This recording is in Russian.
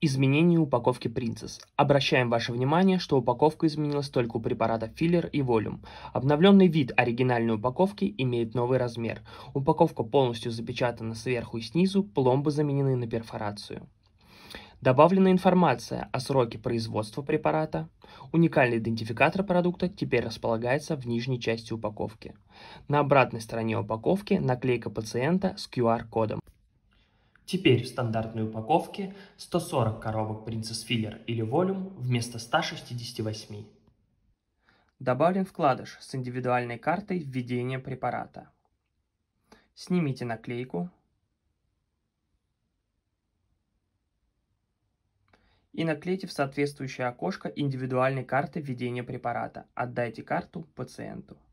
Изменение упаковки Princess. Обращаем ваше внимание, что упаковка изменилась только у препаратов филлер и волюм. Обновленный вид оригинальной упаковки имеет новый размер. Упаковка полностью запечатана сверху и снизу, пломбы заменены на перфорацию. Добавлена информация о сроке производства препарата. Уникальный идентификатор продукта теперь располагается в нижней части упаковки. На обратной стороне упаковки наклейка пациента с QR-кодом. Теперь в стандартной упаковке 140 коробок Princess Filler или Volume вместо 168. Добавлен вкладыш с индивидуальной картой введения препарата. Снимите наклейку и наклейте в соответствующее окошко индивидуальной карты введения препарата. Отдайте карту пациенту.